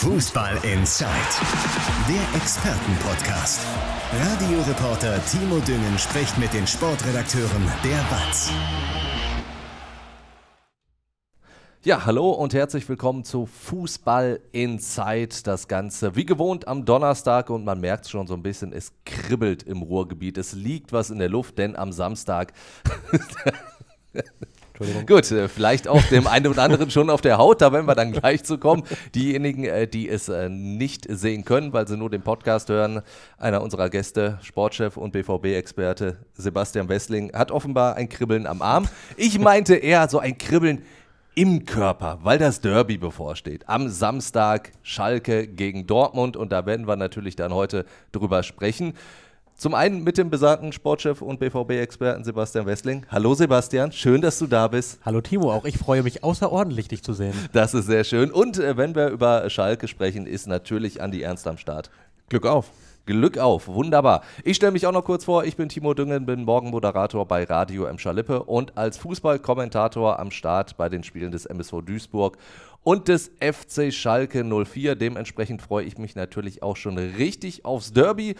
Fußball Inside, der Expertenpodcast. Radioreporter Timo Düngen spricht mit den Sportredakteuren der WAZ. Ja, hallo und herzlich willkommen zu Fußball Inside. Das Ganze wie gewohnt am Donnerstag und man merkt schon so ein bisschen, es kribbelt im Ruhrgebiet. Es liegt was in der Luft, denn am Samstag. Entschuldigung. Gut, äh, vielleicht auch dem einen oder anderen schon auf der Haut, da werden wir dann gleich zu kommen. Diejenigen, äh, die es äh, nicht sehen können, weil sie nur den Podcast hören, einer unserer Gäste, Sportchef und BVB-Experte Sebastian Wessling, hat offenbar ein Kribbeln am Arm. Ich meinte eher so ein Kribbeln im Körper, weil das Derby bevorsteht. Am Samstag Schalke gegen Dortmund und da werden wir natürlich dann heute drüber sprechen. Zum einen mit dem besagten Sportchef und BVB-Experten Sebastian Wessling. Hallo Sebastian, schön, dass du da bist. Hallo Timo, auch ich freue mich außerordentlich, dich zu sehen. Das ist sehr schön. Und äh, wenn wir über Schalke sprechen, ist natürlich Andi Ernst am Start. Glück auf. Glück auf, wunderbar. Ich stelle mich auch noch kurz vor, ich bin Timo Düngen, bin Morgenmoderator bei Radio M. Schalippe und als Fußballkommentator am Start bei den Spielen des MSV Duisburg und des FC Schalke 04. Dementsprechend freue ich mich natürlich auch schon richtig aufs Derby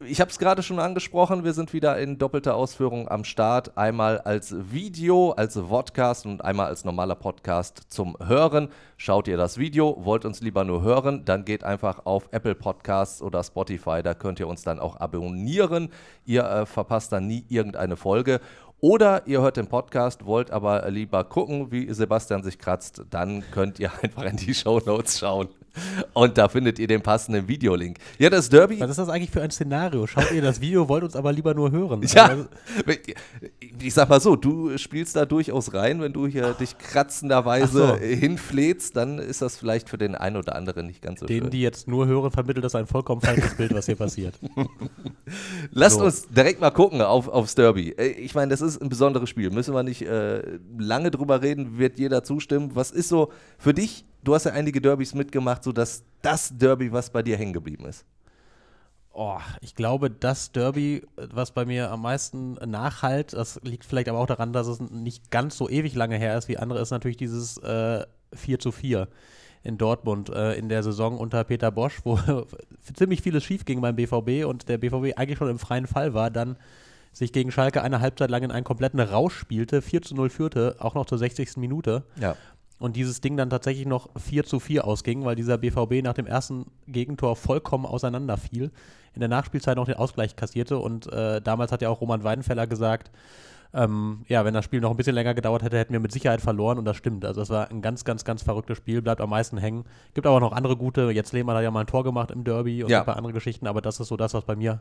ich habe es gerade schon angesprochen, wir sind wieder in doppelter Ausführung am Start. Einmal als Video, als Podcast und einmal als normaler Podcast zum Hören. Schaut ihr das Video, wollt uns lieber nur hören, dann geht einfach auf Apple Podcasts oder Spotify, da könnt ihr uns dann auch abonnieren. Ihr äh, verpasst dann nie irgendeine Folge. Oder ihr hört den Podcast, wollt aber lieber gucken, wie Sebastian sich kratzt, dann könnt ihr einfach in die Show Notes schauen. Und da findet ihr den passenden Videolink. Ja, das Derby. Was ist das eigentlich für ein Szenario? Schaut ihr das Video, wollt uns aber lieber nur hören. Ja. Also, also ich sag mal so, du spielst da durchaus rein, wenn du hier dich kratzenderweise so. hinfläzt, dann ist das vielleicht für den einen oder anderen nicht ganz so Denen, schön. Denen, die jetzt nur hören, vermittelt das ein vollkommen falsches Bild, was hier passiert. Lasst so. uns direkt mal gucken auf, aufs Derby. Äh, ich meine, das ist ein besonderes Spiel. Müssen wir nicht äh, lange drüber reden, wird jeder zustimmen. Was ist so für dich du hast ja einige Derbys mitgemacht, sodass das Derby, was bei dir hängen geblieben ist. Oh, ich glaube, das Derby, was bei mir am meisten nachhalt, das liegt vielleicht aber auch daran, dass es nicht ganz so ewig lange her ist wie andere, ist natürlich dieses äh, 4 zu 4 in Dortmund äh, in der Saison unter Peter Bosch, wo ziemlich vieles schief ging beim BVB und der BVB eigentlich schon im freien Fall war, dann sich gegen Schalke eine Halbzeit lang in einen kompletten Rausch spielte, 4 zu 0 führte, auch noch zur 60. Minute. Ja und dieses Ding dann tatsächlich noch 4 zu 4 ausging, weil dieser BVB nach dem ersten Gegentor vollkommen auseinanderfiel, in der Nachspielzeit noch den Ausgleich kassierte und äh, damals hat ja auch Roman Weidenfeller gesagt, ähm, ja, wenn das Spiel noch ein bisschen länger gedauert hätte, hätten wir mit Sicherheit verloren und das stimmt. Also das war ein ganz, ganz, ganz verrücktes Spiel, bleibt am meisten hängen. Gibt aber noch andere gute, jetzt Lehmann hat ja mal ein Tor gemacht im Derby und ja. ein paar andere Geschichten, aber das ist so das, was bei mir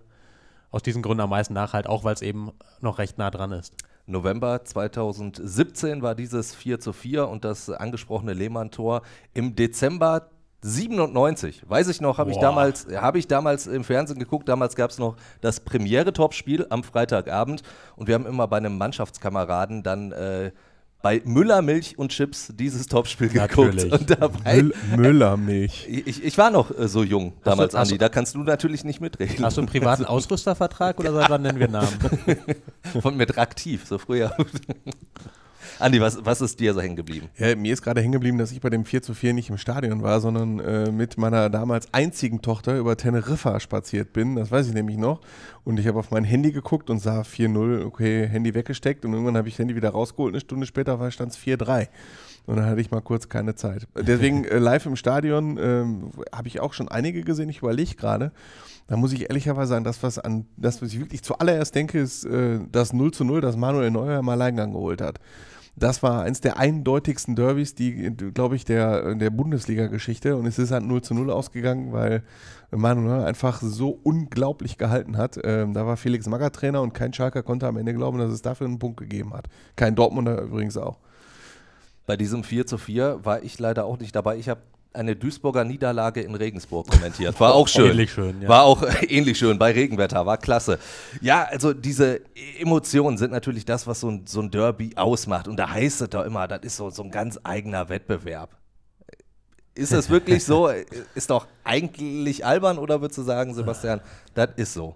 aus diesen Gründen am meisten nachhalt, auch weil es eben noch recht nah dran ist. November 2017 war dieses 4 zu 4 und das angesprochene Lehmann-Tor im Dezember 97, weiß ich noch, habe ich, damals, hab ich damals im Fernsehen geguckt. Damals gab es noch das Premiere-Topspiel am Freitagabend und wir haben immer bei einem Mannschaftskameraden dann äh, bei Müller Milch und Chips dieses Topspiel geguckt. Und dabei, Müller Milch. Ich, ich, war noch äh, so jung damals, Andi. Da kannst du natürlich nicht mitreden. Hast du einen privaten also- Ausrüstervertrag oder seit wann nennen wir Namen? Von mit aktiv, so früher. Andi, was, was ist dir so hängen geblieben? Ja, mir ist gerade hängen geblieben, dass ich bei dem 4 zu 4 nicht im Stadion war, sondern äh, mit meiner damals einzigen Tochter über Teneriffa spaziert bin. Das weiß ich nämlich noch. Und ich habe auf mein Handy geguckt und sah 4-0, okay, Handy weggesteckt. Und irgendwann habe ich das Handy wieder rausgeholt. Eine Stunde später stand es 4-3. Und dann hatte ich mal kurz keine Zeit. Deswegen äh, live im Stadion äh, habe ich auch schon einige gesehen. Ich überlege gerade. Da muss ich ehrlicherweise sagen, das, was, an, das, was ich wirklich zuallererst denke, ist äh, das 0 zu 0, das Manuel Neuer im Alleingang geholt hat. Das war eins der eindeutigsten Derbys, die, glaube ich, der, der Bundesliga-Geschichte. Und es ist halt 0 zu 0 ausgegangen, weil Manuel ne, einfach so unglaublich gehalten hat. Ähm, da war Felix Magger Trainer und kein Schalker konnte am Ende glauben, dass es dafür einen Punkt gegeben hat. Kein Dortmunder übrigens auch. Bei diesem 4 zu 4 war ich leider auch nicht dabei. Ich habe eine Duisburger Niederlage in Regensburg kommentiert. War auch schön. Ähnlich schön, ja. War auch ähnlich schön bei Regenwetter, war klasse. Ja, also diese Emotionen sind natürlich das, was so ein, so ein Derby ausmacht. Und da heißt es doch immer, das ist so, so ein ganz eigener Wettbewerb. Ist das wirklich so? Ist doch eigentlich albern oder würdest du sagen, Sebastian, das ist so?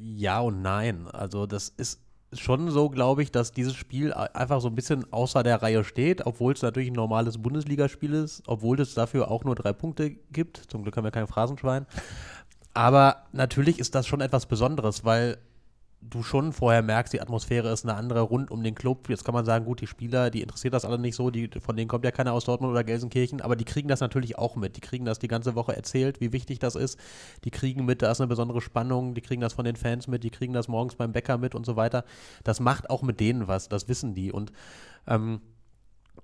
Ja und nein. Also das ist schon so, glaube ich, dass dieses Spiel einfach so ein bisschen außer der Reihe steht, obwohl es natürlich ein normales Bundesligaspiel ist, obwohl es dafür auch nur drei Punkte gibt. Zum Glück haben wir kein Phrasenschwein. Aber natürlich ist das schon etwas Besonderes, weil du schon vorher merkst, die Atmosphäre ist eine andere rund um den Club. Jetzt kann man sagen, gut, die Spieler, die interessiert das alle nicht so, die, von denen kommt ja keiner aus Dortmund oder Gelsenkirchen, aber die kriegen das natürlich auch mit. Die kriegen das die ganze Woche erzählt, wie wichtig das ist. Die kriegen mit, da ist eine besondere Spannung, die kriegen das von den Fans mit, die kriegen das morgens beim Bäcker mit und so weiter. Das macht auch mit denen was, das wissen die. Und ähm,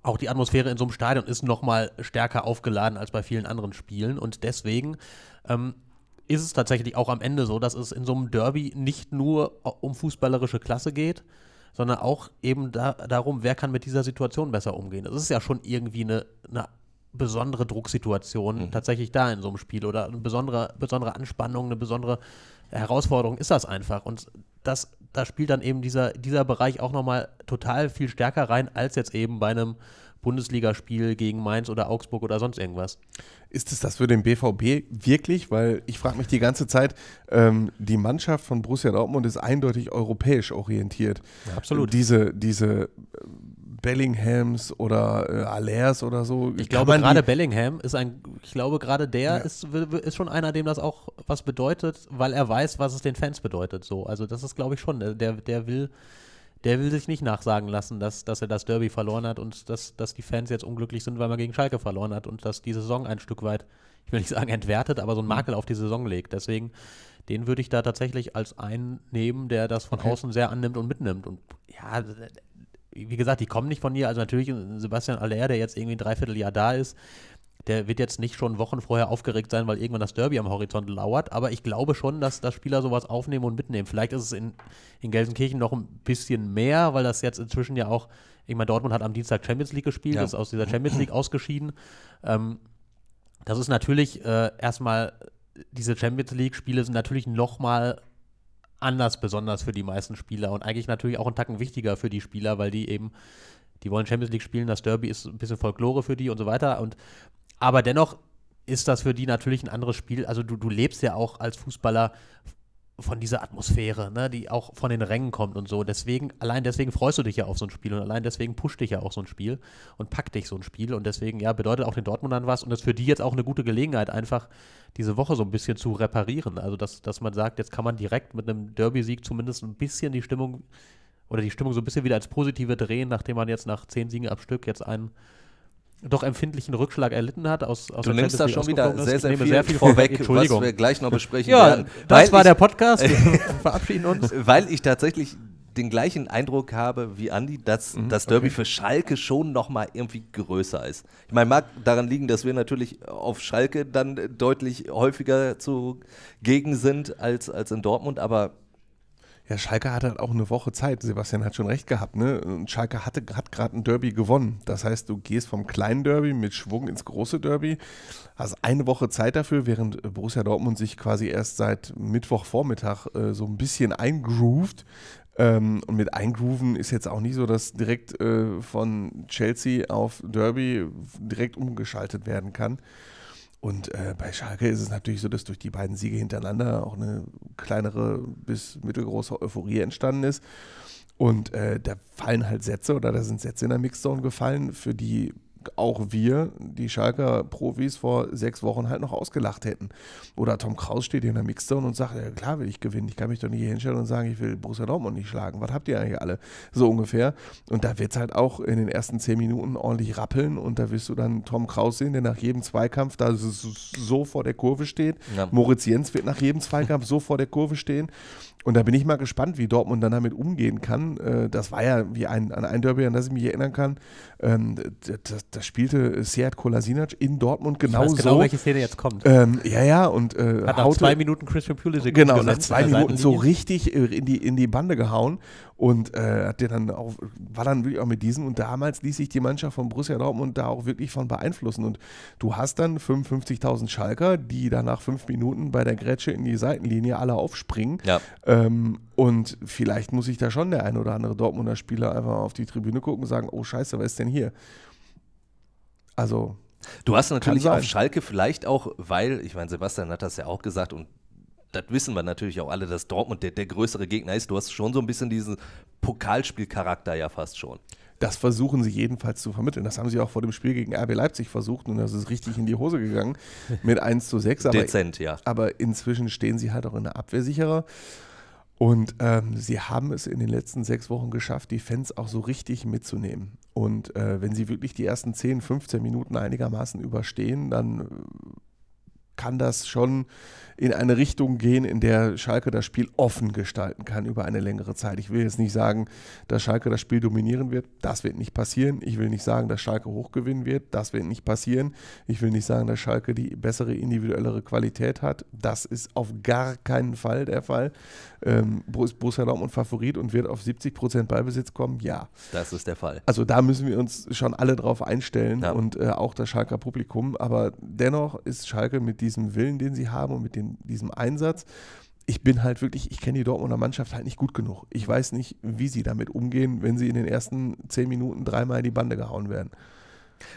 auch die Atmosphäre in so einem Stadion ist nochmal stärker aufgeladen als bei vielen anderen Spielen. Und deswegen ähm, ist es tatsächlich auch am Ende so, dass es in so einem Derby nicht nur äh, um fußballerische Klasse geht, sondern auch eben da, darum, wer kann mit dieser Situation besser umgehen. Das ist ja schon irgendwie eine, eine besondere Drucksituation mhm. tatsächlich da in so einem Spiel oder eine besondere, besondere Anspannung, eine besondere Herausforderung ist das einfach. Und das, da spielt dann eben dieser, dieser Bereich auch nochmal total viel stärker rein, als jetzt eben bei einem Bundesligaspiel gegen Mainz oder Augsburg oder sonst irgendwas. Ist es das für den BVB wirklich? Weil ich frage mich die ganze Zeit, ähm, die Mannschaft von Borussia Dortmund ist eindeutig europäisch orientiert. Ja, absolut. Ähm, diese, diese äh, Bellinghams oder äh, Allers oder so. Ich glaube gerade Bellingham ist ein, ich glaube gerade der ja. ist, ist schon einer, dem das auch was bedeutet, weil er weiß, was es den Fans bedeutet. So, also das ist glaube ich schon, der, der will der will sich nicht nachsagen lassen, dass, dass er das Derby verloren hat und dass, dass die Fans jetzt unglücklich sind, weil man gegen Schalke verloren hat und dass die Saison ein Stück weit, ich will nicht sagen entwertet, aber so einen mhm. Makel auf die Saison legt. Deswegen, den würde ich da tatsächlich als einen nehmen, der das von okay. außen sehr annimmt und mitnimmt. Und ja, wie gesagt, die kommen nicht von hier. Also natürlich Sebastian Aller, der jetzt irgendwie ein Dreivierteljahr da ist, der wird jetzt nicht schon Wochen vorher aufgeregt sein, weil irgendwann das Derby am Horizont lauert. Aber ich glaube schon, dass, dass Spieler sowas aufnehmen und mitnehmen. Vielleicht ist es in, in Gelsenkirchen noch ein bisschen mehr, weil das jetzt inzwischen ja auch, ich meine, Dortmund hat am Dienstag Champions League gespielt, ja. ist aus dieser mhm. Champions League ausgeschieden. Ähm, das ist natürlich äh, erstmal, diese Champions League-Spiele sind natürlich nochmal anders besonders für die meisten Spieler und eigentlich natürlich auch einen Tacken wichtiger für die Spieler, weil die eben, die wollen Champions League spielen, das Derby ist ein bisschen Folklore für die und so weiter. Und aber dennoch ist das für die natürlich ein anderes Spiel. Also du, du lebst ja auch als Fußballer von dieser Atmosphäre, ne, die auch von den Rängen kommt und so. Deswegen, allein deswegen freust du dich ja auf so ein Spiel und allein deswegen pusht dich ja auch so ein Spiel und packt dich so ein Spiel. Und deswegen, ja, bedeutet auch den Dortmundern was und ist für die jetzt auch eine gute Gelegenheit, einfach diese Woche so ein bisschen zu reparieren. Also, dass, dass man sagt, jetzt kann man direkt mit einem Derby-Sieg zumindest ein bisschen die Stimmung oder die Stimmung so ein bisschen wieder als positive drehen, nachdem man jetzt nach zehn Siegen ab Stück jetzt einen doch empfindlichen Rückschlag erlitten hat. Aus, aus du nimmst da schon wieder sehr, sehr viel, sehr viel vorweg, was wir gleich noch besprechen ja, werden. Das war der Podcast. wir verabschieden uns. Weil ich tatsächlich den gleichen Eindruck habe wie Andi, dass mhm, das Derby okay. für Schalke schon nochmal irgendwie größer ist. Ich meine, mag daran liegen, dass wir natürlich auf Schalke dann deutlich häufiger zugegen sind als, als in Dortmund, aber ja, Schalke hatte halt auch eine Woche Zeit. Sebastian hat schon recht gehabt. Ne? Und Schalke hatte, hat gerade ein Derby gewonnen. Das heißt, du gehst vom kleinen Derby mit Schwung ins große Derby, hast eine Woche Zeit dafür, während äh, Borussia Dortmund sich quasi erst seit Mittwochvormittag äh, so ein bisschen eingroovt. Ähm, und mit eingrooven ist jetzt auch nicht so, dass direkt äh, von Chelsea auf Derby direkt umgeschaltet werden kann. Und äh, bei Schalke ist es natürlich so, dass durch die beiden Siege hintereinander auch eine kleinere bis mittelgroße Euphorie entstanden ist. Und äh, da fallen halt Sätze oder da sind Sätze in der Mixzone gefallen, für die auch wir, die Schalker Profis, vor sechs Wochen halt noch ausgelacht hätten. Oder Tom Kraus steht hier in der Mixzone und sagt, ja klar will ich gewinnen, ich kann mich doch nicht hier hinstellen und sagen, ich will Borussia Dortmund nicht schlagen. Was habt ihr eigentlich alle? So ungefähr. Und da wird es halt auch in den ersten zehn Minuten ordentlich rappeln und da wirst du dann Tom Kraus sehen, der nach jedem Zweikampf da so vor der Kurve steht. Ja. Moritz Jens wird nach jedem Zweikampf so vor der Kurve stehen. Und da bin ich mal gespannt, wie Dortmund dann damit umgehen kann. Äh, das war ja wie ein, an ein Derby, an das ich mich erinnern kann. Ähm, das, das spielte Seat Kolasinac in Dortmund genau ich weiß genau, so. welche Szene jetzt kommt. Ähm, ja, ja. Und, äh, Hat nach haute, zwei Minuten Christian Pulisic Genau, nach zwei Minuten so richtig äh, in die, in die Bande gehauen. Und äh, hat dann auch, war dann wirklich auch mit diesem. Und damals ließ sich die Mannschaft von Borussia Dortmund da auch wirklich von beeinflussen. Und du hast dann 55.000 Schalker, die nach fünf Minuten bei der Grätsche in die Seitenlinie alle aufspringen. Ja. Äh, ähm, und vielleicht muss ich da schon der ein oder andere Dortmunder Spieler einfach auf die Tribüne gucken und sagen, oh scheiße, wer ist denn hier? Also. Du hast natürlich auf Schalke vielleicht auch, weil, ich meine, Sebastian hat das ja auch gesagt und das wissen wir natürlich auch alle, dass Dortmund der, der größere Gegner ist. Du hast schon so ein bisschen diesen Pokalspielcharakter ja fast schon. Das versuchen sie jedenfalls zu vermitteln. Das haben sie auch vor dem Spiel gegen RB Leipzig versucht und das ist richtig in die Hose gegangen mit 1 zu 6. Aber, Dezent, ja. Aber inzwischen stehen sie halt auch in der Abwehr sicherer. Und ähm, sie haben es in den letzten sechs Wochen geschafft, die Fans auch so richtig mitzunehmen. Und äh, wenn sie wirklich die ersten 10, 15 Minuten einigermaßen überstehen, dann äh, kann das schon in eine Richtung gehen, in der Schalke das Spiel offen gestalten kann über eine längere Zeit. Ich will jetzt nicht sagen, dass Schalke das Spiel dominieren wird. Das wird nicht passieren. Ich will nicht sagen, dass Schalke hochgewinnen wird. Das wird nicht passieren. Ich will nicht sagen, dass Schalke die bessere individuellere Qualität hat. Das ist auf gar keinen Fall der Fall. Ähm, ist Borussia Dortmund Favorit und wird auf 70 Prozent Ballbesitz kommen? Ja. Das ist der Fall. Also da müssen wir uns schon alle drauf einstellen ja. und äh, auch das Schalker Publikum. Aber dennoch ist Schalke mit diesem Willen, den sie haben und mit den diesem, Einsatz. Ich bin halt wirklich, ich kenne die Dortmunder Mannschaft halt nicht gut genug. Ich weiß nicht, wie sie damit umgehen, wenn sie in den ersten zehn Minuten dreimal in die Bande gehauen werden.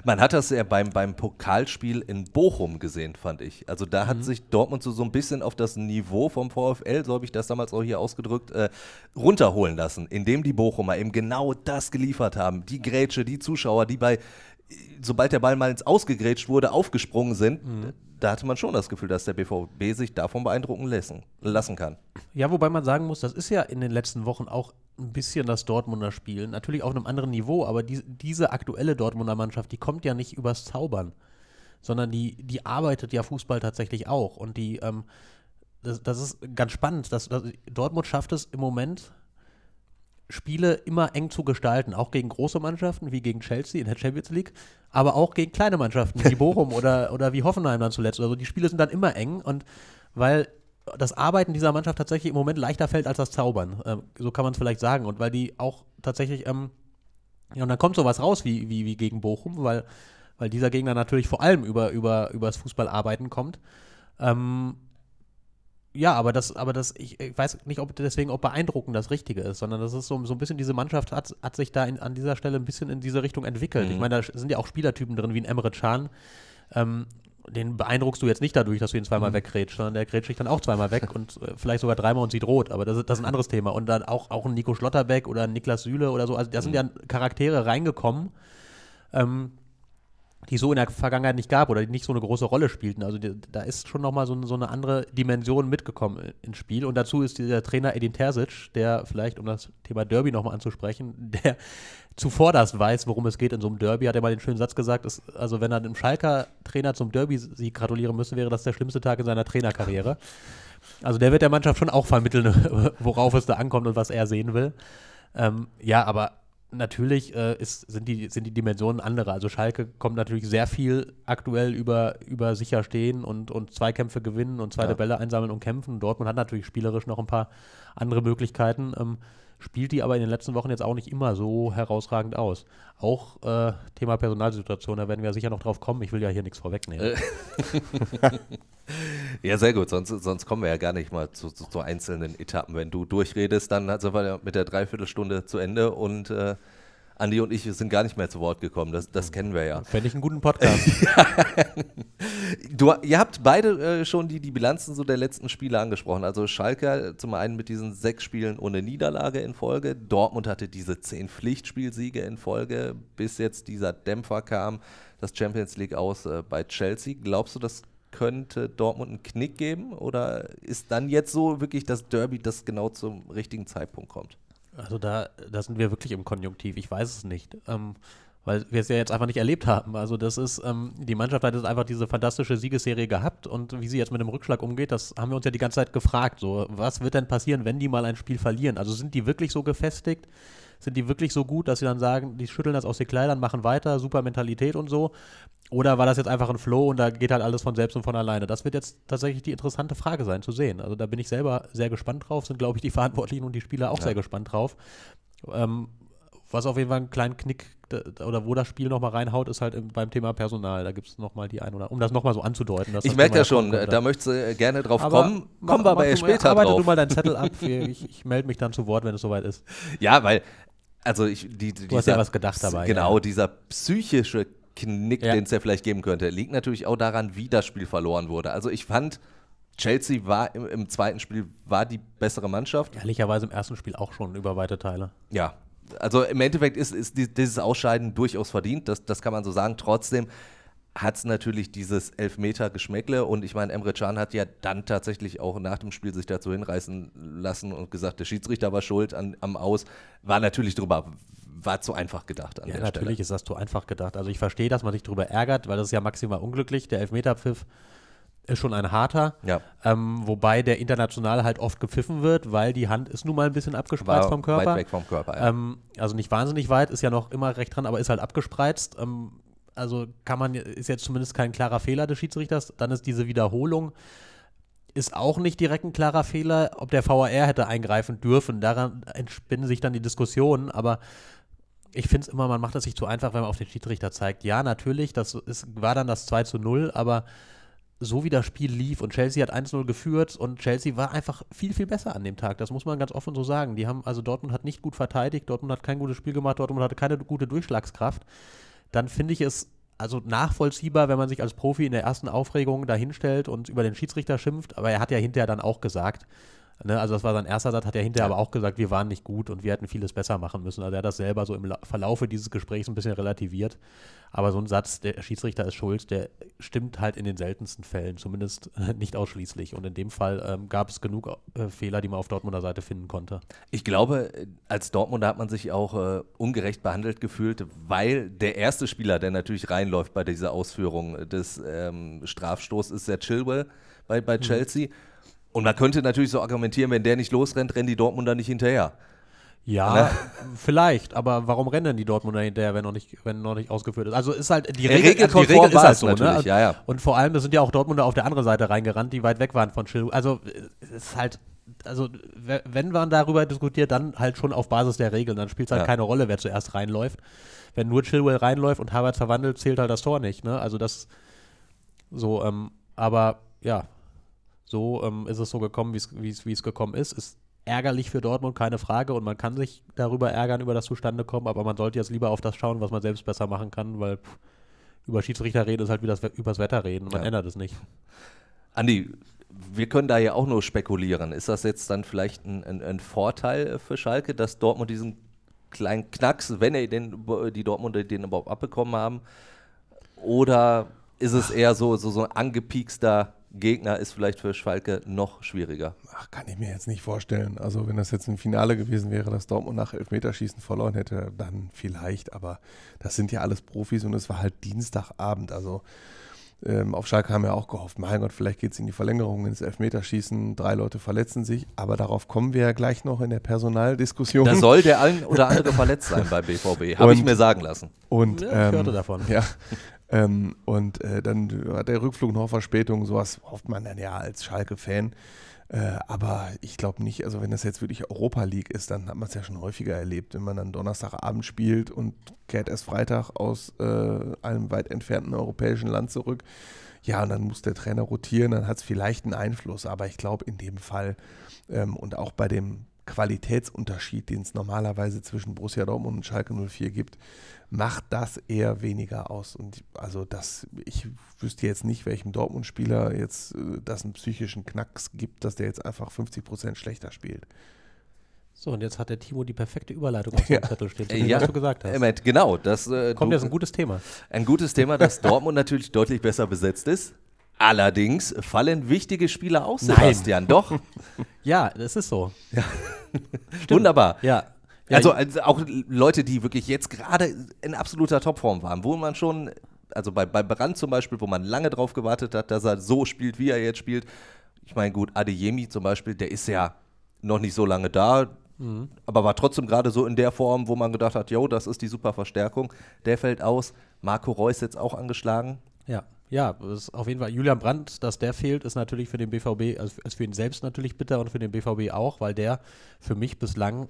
Man hat das ja beim, beim Pokalspiel in Bochum gesehen, fand ich. Also da hat mhm. sich Dortmund so, so ein bisschen auf das Niveau vom VfL, so habe ich das damals auch hier ausgedrückt, äh, runterholen lassen, indem die Bochumer eben genau das geliefert haben. Die Grätsche, die Zuschauer, die bei sobald der Ball mal ins Ausgegrätscht wurde, aufgesprungen sind, mhm. da hatte man schon das Gefühl, dass der BVB sich davon beeindrucken lassen, lassen kann. Ja, wobei man sagen muss, das ist ja in den letzten Wochen auch ein bisschen das Dortmunder Spiel. Natürlich auf einem anderen Niveau, aber die, diese aktuelle Dortmunder Mannschaft, die kommt ja nicht übers Zaubern, sondern die, die arbeitet ja Fußball tatsächlich auch. Und die, ähm, das, das, ist ganz spannend. Dass, dass Dortmund schafft es im Moment Spiele immer eng zu gestalten, auch gegen große Mannschaften wie gegen Chelsea in der Champions League, aber auch gegen kleine Mannschaften wie Bochum oder, oder wie Hoffenheim dann zuletzt. Also die Spiele sind dann immer eng und weil das Arbeiten dieser Mannschaft tatsächlich im Moment leichter fällt als das Zaubern, ähm, so kann man es vielleicht sagen und weil die auch tatsächlich, ähm, ja und dann kommt sowas raus wie, wie, wie gegen Bochum, weil, weil dieser Gegner natürlich vor allem über, über, über das Fußballarbeiten kommt. Ähm, ja, aber das, aber das, ich, ich, weiß nicht, ob deswegen ob beeindruckend das Richtige ist, sondern das ist so, so ein bisschen, diese Mannschaft hat, hat sich da in, an dieser Stelle ein bisschen in diese Richtung entwickelt. Mhm. Ich meine, da sind ja auch Spielertypen drin, wie ein Emre Can. Ähm, den beeindruckst du jetzt nicht dadurch, dass du ihn zweimal mhm. wegrätscht, sondern der grätscht dich dann auch zweimal weg und äh, vielleicht sogar dreimal und sieht rot, aber das, das ist ein anderes Thema. Und dann auch, auch ein Nico Schlotterbeck oder ein Niklas Süle oder so, also da sind mhm. ja Charaktere reingekommen, ähm, die so in der Vergangenheit nicht gab oder die nicht so eine große Rolle spielten. Also die, da ist schon nochmal so, so eine andere Dimension mitgekommen ins Spiel. Und dazu ist dieser Trainer Edin Terzic, der vielleicht, um das Thema Derby nochmal anzusprechen, der zuvor das weiß, worum es geht in so einem Derby, hat er mal den schönen Satz gesagt, ist, also wenn er einem Schalker Trainer zum Derby-Sieg gratulieren müsste, wäre das der schlimmste Tag in seiner Trainerkarriere. Also der wird der Mannschaft schon auch vermitteln, worauf es da ankommt und was er sehen will. Ähm, ja, aber natürlich äh, ist, sind, die, sind die Dimensionen andere. Also Schalke kommt natürlich sehr viel aktuell über, über sicher stehen und, und Zweikämpfe gewinnen und zweite ja. Bälle einsammeln und kämpfen. Dortmund hat natürlich spielerisch noch ein paar andere Möglichkeiten, ähm, spielt die aber in den letzten Wochen jetzt auch nicht immer so herausragend aus. Auch äh, Thema Personalsituation, da werden wir sicher noch drauf kommen. Ich will ja hier nichts vorwegnehmen. Äh. Ja, sehr gut. Sonst, sonst kommen wir ja gar nicht mal zu, zu, zu einzelnen Etappen. Wenn du durchredest, dann sind wir mit der Dreiviertelstunde zu Ende und äh, Andi und ich sind gar nicht mehr zu Wort gekommen. Das, das kennen wir ja. Fände ich einen guten Podcast. du, ihr habt beide äh, schon die, die Bilanzen so der letzten Spiele angesprochen. Also Schalke zum einen mit diesen sechs Spielen ohne Niederlage in Folge. Dortmund hatte diese zehn Pflichtspielsiege in Folge, bis jetzt dieser Dämpfer kam, das Champions League aus äh, bei Chelsea. Glaubst du, das könnte Dortmund einen Knick geben? Oder ist dann jetzt so wirklich das Derby, das genau zum richtigen Zeitpunkt kommt? Also da, da sind wir wirklich im Konjunktiv. Ich weiß es nicht. Ähm, weil wir es ja jetzt einfach nicht erlebt haben. Also das ist, ähm, die Mannschaft hat jetzt einfach diese fantastische Siegesserie gehabt und wie sie jetzt mit dem Rückschlag umgeht, das haben wir uns ja die ganze Zeit gefragt. So, was wird denn passieren, wenn die mal ein Spiel verlieren? Also sind die wirklich so gefestigt? Sind die wirklich so gut, dass sie dann sagen, die schütteln das aus den Kleidern, machen weiter, super Mentalität und so? Oder war das jetzt einfach ein Flow und da geht halt alles von selbst und von alleine? Das wird jetzt tatsächlich die interessante Frage sein, zu sehen. Also da bin ich selber sehr gespannt drauf, sind, glaube ich, die Verantwortlichen und die Spieler auch ja. sehr gespannt drauf. Ähm, was auf jeden Fall einen kleinen Knick oder wo das Spiel nochmal reinhaut, ist halt beim Thema Personal. Da gibt es nochmal die ein oder um das nochmal so anzudeuten. ich merke ja schon, da möchtest du äh, gerne drauf aber kommen. Kommen wir aber ja später arbeite drauf. Arbeite du mal deinen Zettel ab. Ich, ich melde mich dann zu Wort, wenn es soweit ist. Ja, weil, also ich, die, die, du dieser, hast ja was gedacht dabei. Genau, ja. dieser psychische Knick, ja. den es ja vielleicht geben könnte, liegt natürlich auch daran, wie das Spiel verloren wurde. Also ich fand, Chelsea war im, im zweiten Spiel war die bessere Mannschaft. Ehrlicherweise im ersten Spiel auch schon über weite Teile. Ja, also im Endeffekt ist, ist dieses Ausscheiden durchaus verdient, das, das kann man so sagen. Trotzdem hat es natürlich dieses Elfmeter-Geschmäckle und ich meine, Emre Can hat ja dann tatsächlich auch nach dem Spiel sich dazu hinreißen lassen und gesagt, der Schiedsrichter war schuld an, am Aus. War natürlich drüber war zu einfach gedacht. ja, natürlich Stelle. ist das zu einfach gedacht. Also ich verstehe, dass man sich darüber ärgert, weil das ist ja maximal unglücklich. Der Elfmeterpfiff ist schon ein harter, ja. ähm, wobei der international halt oft gepfiffen wird, weil die Hand ist nun mal ein bisschen abgespreizt vom Körper. Weit weg vom Körper, ja. ähm, Also nicht wahnsinnig weit, ist ja noch immer recht dran, aber ist halt abgespreizt. Ähm, also kann man, ist jetzt zumindest kein klarer Fehler des Schiedsrichters. Dann ist diese Wiederholung ist auch nicht direkt ein klarer Fehler, ob der VAR hätte eingreifen dürfen. Daran entspinnen sich dann die Diskussionen, aber ich finde es immer, man macht es sich zu einfach, wenn man auf den Schiedsrichter zeigt. Ja, natürlich, das ist, war dann das 2 zu 0, aber so wie das Spiel lief und Chelsea hat 1-0 geführt und Chelsea war einfach viel, viel besser an dem Tag. Das muss man ganz offen so sagen. Die haben, also Dortmund hat nicht gut verteidigt, Dortmund hat kein gutes Spiel gemacht, Dortmund hatte keine gute Durchschlagskraft. Dann finde ich es also nachvollziehbar, wenn man sich als Profi in der ersten Aufregung dahinstellt und über den Schiedsrichter schimpft, aber er hat ja hinterher dann auch gesagt, Ne, also das war sein erster Satz, hat er hinterher ja. aber auch gesagt, wir waren nicht gut und wir hätten vieles besser machen müssen. Also er hat das selber so im Verlaufe dieses Gesprächs ein bisschen relativiert. Aber so ein Satz, der Schiedsrichter ist schuld, der stimmt halt in den seltensten Fällen, zumindest nicht ausschließlich. Und in dem Fall ähm, gab es genug äh, Fehler, die man auf Dortmunder Seite finden konnte. Ich glaube, äh, als Dortmunder hat man sich auch äh, ungerecht behandelt gefühlt, weil der erste Spieler, der natürlich reinläuft bei dieser Ausführung des ähm, Strafstoßes, ist der Chilwell bei, bei mhm. Chelsea. Mhm. Und man könnte natürlich so argumentieren, wenn der nicht losrennt, rennen die Dortmunder nicht hinterher. Ja, ne? vielleicht, aber warum rennen denn die Dortmunder hinterher, wenn noch nicht, wenn noch nicht ausgeführt ist? Also ist halt die äh, Regel, Regel, die Regel ist halt so, ne? Ja, ja. Also, und vor allem, es sind ja auch Dortmunder auf der anderen Seite reingerannt, die weit weg waren von Schildu. Also es ist halt, also wenn man darüber diskutiert, dann halt schon auf Basis der Regeln. Dann spielt es halt ja. keine Rolle, wer zuerst reinläuft. Wenn nur Chilwell reinläuft und Harvard verwandelt, zählt halt das Tor nicht, ne? Also das so, ähm, aber ja, so ähm, ist es so gekommen, wie es gekommen ist. Ist ärgerlich für Dortmund, keine Frage. Und man kann sich darüber ärgern, über das Zustande kommen, aber man sollte jetzt lieber auf das schauen, was man selbst besser machen kann, weil pff, über Schiedsrichter reden ist halt wie das, übers Wetter reden. Man ja. ändert es nicht. Andi, wir können da ja auch nur spekulieren. Ist das jetzt dann vielleicht ein, ein, ein Vorteil für Schalke, dass Dortmund diesen kleinen Knacks, wenn er den, die Dortmunder den überhaupt abbekommen haben? Oder ist es eher so, so, so ein angepiekster Gegner ist vielleicht für Schalke noch schwieriger. Ach, kann ich mir jetzt nicht vorstellen. Also wenn das jetzt ein Finale gewesen wäre, dass Dortmund nach Elfmeterschießen verloren hätte, dann vielleicht. Aber das sind ja alles Profis und es war halt Dienstagabend. Also ähm, auf Schalke haben wir auch gehofft, mein Gott, vielleicht geht es in die Verlängerung, ins Elfmeterschießen, drei Leute verletzen sich, aber darauf kommen wir ja gleich noch in der Personaldiskussion. Da soll der ein oder andere verletzt sein bei BVB, habe ich mir sagen lassen. Und, ja, ich ähm, hörte davon. Ja, ähm, und äh, dann hat der Rückflug noch Verspätung, sowas hofft man dann ja als Schalke-Fan. Äh, aber ich glaube nicht, also wenn das jetzt wirklich Europa League ist, dann hat man es ja schon häufiger erlebt, wenn man dann Donnerstagabend spielt und kehrt erst Freitag aus äh, einem weit entfernten europäischen Land zurück. Ja, und dann muss der Trainer rotieren, dann hat es vielleicht einen Einfluss, aber ich glaube in dem Fall ähm, und auch bei dem Qualitätsunterschied, den es normalerweise zwischen Borussia Dortmund und Schalke 04 gibt, macht das eher weniger aus. Und also das, ich wüsste jetzt nicht, welchem Dortmund-Spieler jetzt äh, das einen psychischen Knacks gibt, dass der jetzt einfach 50 Prozent schlechter spielt. So, und jetzt hat der Timo die perfekte Überleitung auf dem ja. Zettel stehen, ja. was du gesagt hast. Emmett, Genau, das äh, kommt du, jetzt ein gutes Thema. Ein gutes Thema, dass Dortmund natürlich deutlich besser besetzt ist. Allerdings fallen wichtige Spieler aus, Sebastian, Nein. doch. Ja, das ist so. Ja. Wunderbar. Ja. ja. Also, also auch Leute, die wirklich jetzt gerade in absoluter Topform waren, wo man schon, also bei, bei Brand zum Beispiel, wo man lange drauf gewartet hat, dass er so spielt, wie er jetzt spielt. Ich meine, gut, Adeyemi zum Beispiel, der ist ja noch nicht so lange da, mhm. aber war trotzdem gerade so in der Form, wo man gedacht hat, jo, das ist die super Verstärkung. Der fällt aus. Marco Reus jetzt auch angeschlagen. Ja ja, ist auf jeden Fall Julian Brandt, dass der fehlt, ist natürlich für den BVB, also ist für ihn selbst natürlich bitter und für den BVB auch, weil der für mich bislang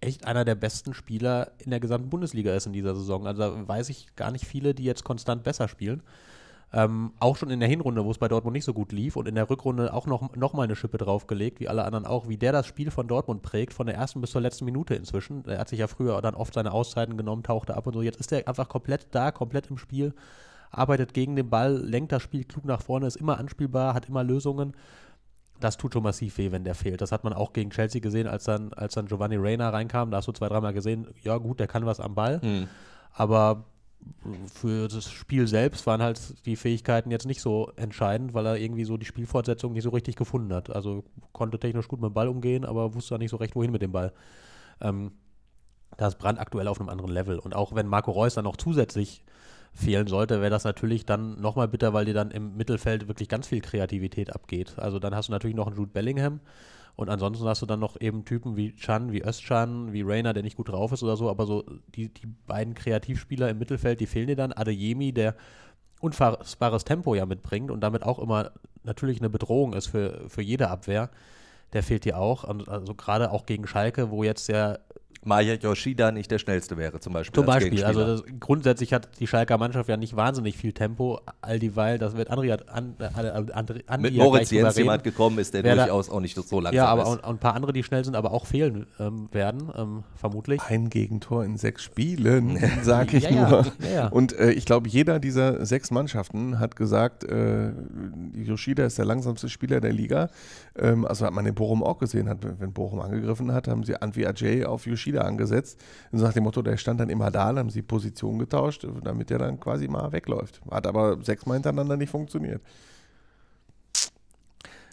echt einer der besten Spieler in der gesamten Bundesliga ist in dieser Saison. Also da weiß ich gar nicht viele, die jetzt konstant besser spielen. Ähm, auch schon in der Hinrunde, wo es bei Dortmund nicht so gut lief und in der Rückrunde auch noch, noch mal eine Schippe draufgelegt, wie alle anderen auch, wie der das Spiel von Dortmund prägt, von der ersten bis zur letzten Minute inzwischen. Er hat sich ja früher dann oft seine Auszeiten genommen, tauchte ab und so. Jetzt ist er einfach komplett da, komplett im Spiel arbeitet gegen den Ball, lenkt das Spiel klug nach vorne, ist immer anspielbar, hat immer Lösungen. Das tut schon massiv weh, wenn der fehlt. Das hat man auch gegen Chelsea gesehen, als dann, als dann Giovanni Reina reinkam. Da hast du zwei, dreimal gesehen, ja gut, der kann was am Ball. Mhm. Aber für das Spiel selbst waren halt die Fähigkeiten jetzt nicht so entscheidend, weil er irgendwie so die Spielfortsetzung nicht so richtig gefunden hat. Also konnte technisch gut mit dem Ball umgehen, aber wusste da nicht so recht, wohin mit dem Ball. Ähm, da ist Brand aktuell auf einem anderen Level. Und auch wenn Marco Reus dann noch zusätzlich fehlen sollte, wäre das natürlich dann nochmal bitter, weil dir dann im Mittelfeld wirklich ganz viel Kreativität abgeht. Also dann hast du natürlich noch einen Jude Bellingham und ansonsten hast du dann noch eben Typen wie Chan, wie Özcan, wie Rainer, der nicht gut drauf ist oder so, aber so die, die beiden Kreativspieler im Mittelfeld, die fehlen dir dann. Adeyemi, der unfassbares Tempo ja mitbringt und damit auch immer natürlich eine Bedrohung ist für, für jede Abwehr, der fehlt dir auch. Und also gerade auch gegen Schalke, wo jetzt ja Maya Yoshida nicht der schnellste wäre, zum Beispiel. Zum als Beispiel. Also das, grundsätzlich hat die Schalker Mannschaft ja nicht wahnsinnig viel Tempo, all dieweil, das wird Andrea. An, an, an, an Mit Moritz Jens jemand gekommen ist, der durchaus da, auch nicht so langsam ja, aber ist. Und, und ein paar andere, die schnell sind, aber auch fehlen ähm, werden, ähm, vermutlich. Ein Gegentor in sechs Spielen, sage ich ja, ja, nur. Ja, und äh, ich glaube, jeder dieser sechs Mannschaften hat gesagt, äh, Yoshida ist der langsamste Spieler der Liga. Ähm, also hat man in Bochum auch gesehen, hat, wenn Bochum angegriffen hat, haben sie Antwi Ajay auf Yoshida Yoshida angesetzt. Und nach dem Motto, der stand dann immer da, dann haben sie Position getauscht, damit der dann quasi mal wegläuft. Hat aber sechsmal hintereinander nicht funktioniert.